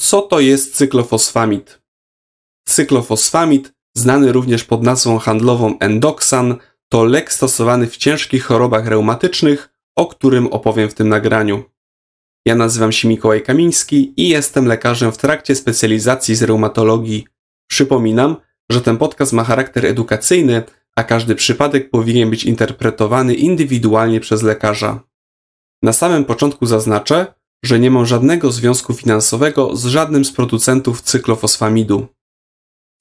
Co to jest cyklofosfamid? Cyklofosfamid, znany również pod nazwą handlową endoksan, to lek stosowany w ciężkich chorobach reumatycznych, o którym opowiem w tym nagraniu. Ja nazywam się Mikołaj Kamiński i jestem lekarzem w trakcie specjalizacji z reumatologii. Przypominam, że ten podcast ma charakter edukacyjny, a każdy przypadek powinien być interpretowany indywidualnie przez lekarza. Na samym początku zaznaczę, że nie ma żadnego związku finansowego z żadnym z producentów cyklofosfamidu.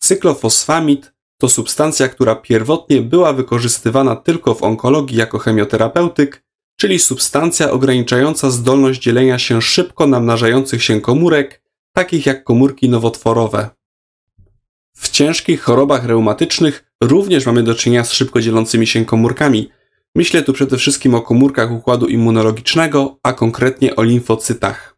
Cyklofosfamid to substancja, która pierwotnie była wykorzystywana tylko w onkologii jako chemioterapeutyk, czyli substancja ograniczająca zdolność dzielenia się szybko namnażających się komórek, takich jak komórki nowotworowe. W ciężkich chorobach reumatycznych również mamy do czynienia z szybko dzielącymi się komórkami – Myślę tu przede wszystkim o komórkach układu immunologicznego, a konkretnie o limfocytach.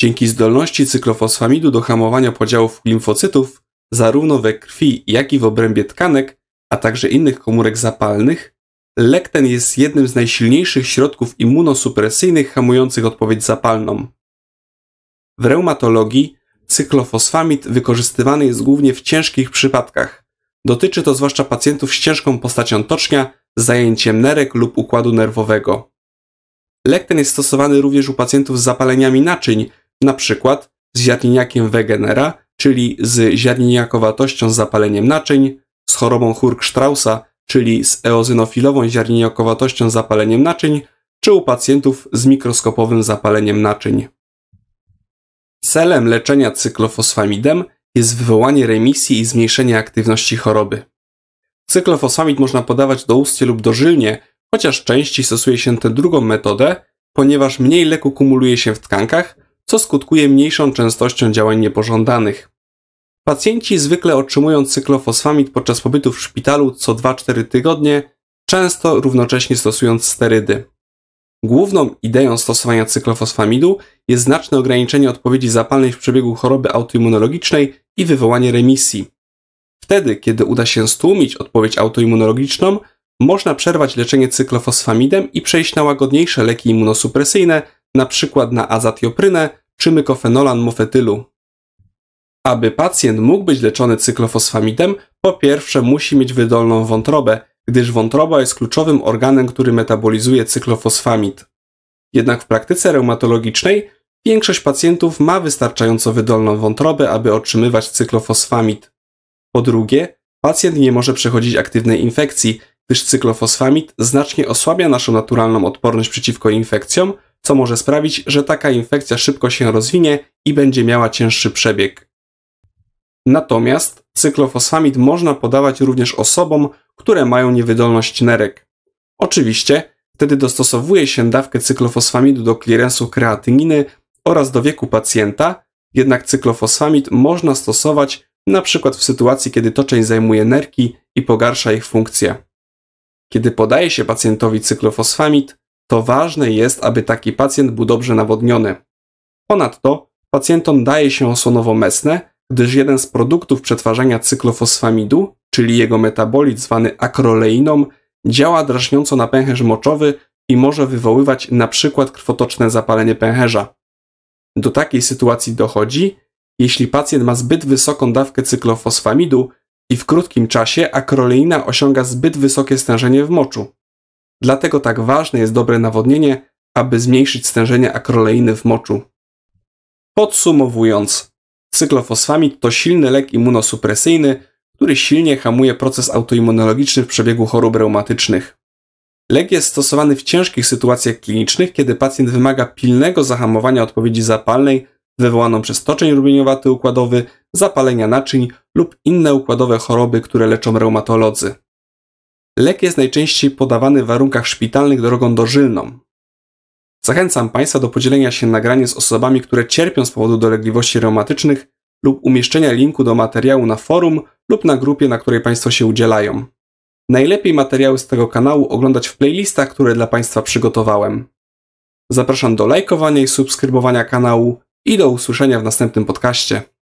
Dzięki zdolności cyklofosfamidu do hamowania podziałów limfocytów, zarówno we krwi, jak i w obrębie tkanek, a także innych komórek zapalnych, lek ten jest jednym z najsilniejszych środków immunosupresyjnych hamujących odpowiedź zapalną. W reumatologii cyklofosfamid wykorzystywany jest głównie w ciężkich przypadkach. Dotyczy to zwłaszcza pacjentów z ciężką postacią tocznia zajęciem nerek lub układu nerwowego. Lek ten jest stosowany również u pacjentów z zapaleniami naczyń, np. z ziarniniakiem Wegenera, czyli z ziarniniakowatością z zapaleniem naczyń, z chorobą Hurk-Straussa, czyli z eozynofilową ziarniniakowatością z zapaleniem naczyń, czy u pacjentów z mikroskopowym zapaleniem naczyń. Celem leczenia cyklofosfamidem jest wywołanie remisji i zmniejszenie aktywności choroby. Cyklofosfamid można podawać do doustnie lub do żylnie, chociaż częściej stosuje się tę drugą metodę, ponieważ mniej leku kumuluje się w tkankach, co skutkuje mniejszą częstością działań niepożądanych. Pacjenci zwykle otrzymują cyklofosfamid podczas pobytu w szpitalu co 2-4 tygodnie, często równocześnie stosując sterydy. Główną ideą stosowania cyklofosfamidu jest znaczne ograniczenie odpowiedzi zapalnej w przebiegu choroby autoimmunologicznej i wywołanie remisji. Wtedy, kiedy uda się stłumić odpowiedź autoimmunologiczną, można przerwać leczenie cyklofosfamidem i przejść na łagodniejsze leki immunosupresyjne, np. na azatioprynę czy mykofenolan mofetylu. Aby pacjent mógł być leczony cyklofosfamidem, po pierwsze musi mieć wydolną wątrobę, gdyż wątroba jest kluczowym organem, który metabolizuje cyklofosfamid. Jednak w praktyce reumatologicznej większość pacjentów ma wystarczająco wydolną wątrobę, aby otrzymywać cyklofosfamid. Po drugie, pacjent nie może przechodzić aktywnej infekcji, gdyż cyklofosfamid znacznie osłabia naszą naturalną odporność przeciwko infekcjom, co może sprawić, że taka infekcja szybko się rozwinie i będzie miała cięższy przebieg. Natomiast cyklofosfamid można podawać również osobom, które mają niewydolność nerek. Oczywiście wtedy dostosowuje się dawkę cyklofosfamidu do klirensu kreatyniny oraz do wieku pacjenta, jednak cyklofosfamid można stosować na przykład w sytuacji, kiedy toczeń zajmuje nerki i pogarsza ich funkcję. Kiedy podaje się pacjentowi cyklofosfamid, to ważne jest, aby taki pacjent był dobrze nawodniony. Ponadto pacjentom daje się osłonowo-mesne, gdyż jeden z produktów przetwarzania cyklofosfamidu, czyli jego metabolit zwany akroleiną, działa drażniąco na pęcherz moczowy i może wywoływać np. krwotoczne zapalenie pęcherza. Do takiej sytuacji dochodzi, jeśli pacjent ma zbyt wysoką dawkę cyklofosfamidu i w krótkim czasie akroleina osiąga zbyt wysokie stężenie w moczu. Dlatego tak ważne jest dobre nawodnienie, aby zmniejszyć stężenie akroleiny w moczu. Podsumowując, cyklofosfamid to silny lek immunosupresyjny, który silnie hamuje proces autoimmunologiczny w przebiegu chorób reumatycznych. Lek jest stosowany w ciężkich sytuacjach klinicznych, kiedy pacjent wymaga pilnego zahamowania odpowiedzi zapalnej wywołaną przez toczeń rumieniowaty układowy, zapalenia naczyń lub inne układowe choroby, które leczą reumatolodzy. Lek jest najczęściej podawany w warunkach szpitalnych drogą dożylną. Zachęcam Państwa do podzielenia się nagraniem z osobami, które cierpią z powodu dolegliwości reumatycznych lub umieszczenia linku do materiału na forum lub na grupie, na której Państwo się udzielają. Najlepiej materiały z tego kanału oglądać w playlistach, które dla Państwa przygotowałem. Zapraszam do lajkowania i subskrybowania kanału, i do usłyszenia w następnym podcaście.